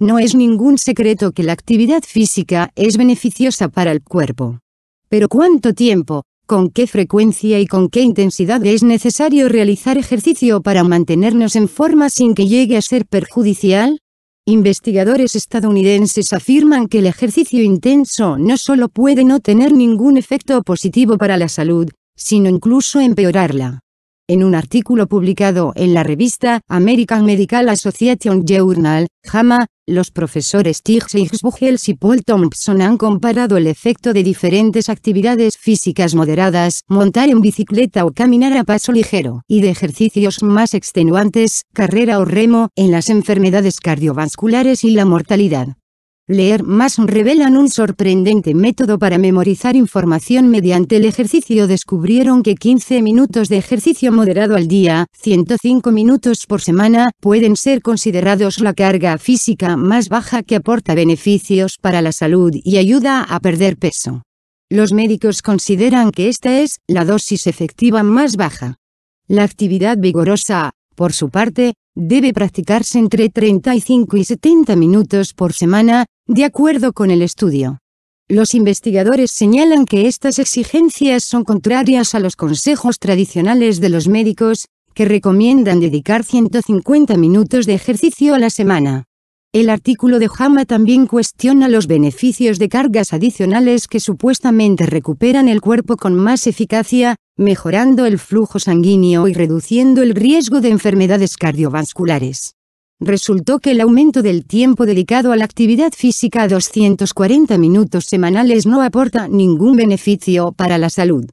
No es ningún secreto que la actividad física es beneficiosa para el cuerpo. Pero ¿cuánto tiempo, con qué frecuencia y con qué intensidad es necesario realizar ejercicio para mantenernos en forma sin que llegue a ser perjudicial? Investigadores estadounidenses afirman que el ejercicio intenso no solo puede no tener ningún efecto positivo para la salud, sino incluso empeorarla. En un artículo publicado en la revista American Medical Association Journal, JAMA, los profesores Tiggs higgs y Paul Thompson han comparado el efecto de diferentes actividades físicas moderadas, montar en bicicleta o caminar a paso ligero, y de ejercicios más extenuantes, carrera o remo, en las enfermedades cardiovasculares y la mortalidad. Leer más revelan un sorprendente método para memorizar información mediante el ejercicio. Descubrieron que 15 minutos de ejercicio moderado al día, 105 minutos por semana, pueden ser considerados la carga física más baja que aporta beneficios para la salud y ayuda a perder peso. Los médicos consideran que esta es la dosis efectiva más baja. La actividad vigorosa, por su parte, debe practicarse entre 35 y 70 minutos por semana, de acuerdo con el estudio. Los investigadores señalan que estas exigencias son contrarias a los consejos tradicionales de los médicos, que recomiendan dedicar 150 minutos de ejercicio a la semana. El artículo de Jama también cuestiona los beneficios de cargas adicionales que supuestamente recuperan el cuerpo con más eficacia, mejorando el flujo sanguíneo y reduciendo el riesgo de enfermedades cardiovasculares. Resultó que el aumento del tiempo dedicado a la actividad física a 240 minutos semanales no aporta ningún beneficio para la salud.